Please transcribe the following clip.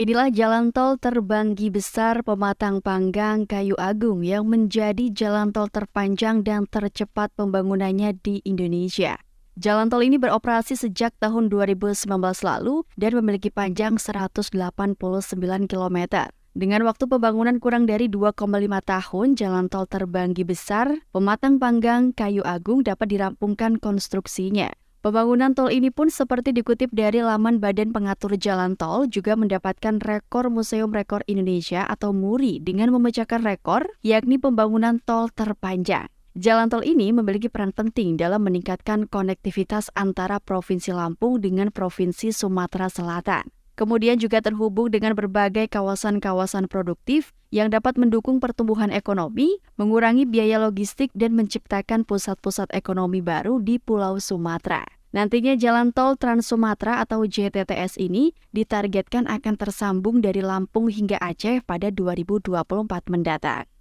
Inilah jalan tol terbanggi besar pematang panggang kayu agung yang menjadi jalan tol terpanjang dan tercepat pembangunannya di Indonesia. Jalan tol ini beroperasi sejak tahun 2019 lalu dan memiliki panjang 189 km. Dengan waktu pembangunan kurang dari 2,5 tahun, jalan tol terbanggi besar, pematang panggang, kayu agung dapat dirampungkan konstruksinya. Pembangunan tol ini pun seperti dikutip dari laman Badan Pengatur Jalan Tol juga mendapatkan rekor Museum Rekor Indonesia atau MURI dengan memecahkan rekor yakni pembangunan tol terpanjang. Jalan tol ini memiliki peran penting dalam meningkatkan konektivitas antara Provinsi Lampung dengan Provinsi Sumatera Selatan kemudian juga terhubung dengan berbagai kawasan-kawasan produktif yang dapat mendukung pertumbuhan ekonomi, mengurangi biaya logistik, dan menciptakan pusat-pusat ekonomi baru di Pulau Sumatera. Nantinya jalan tol Trans Sumatera atau JTTS ini ditargetkan akan tersambung dari Lampung hingga Aceh pada 2024 mendatang.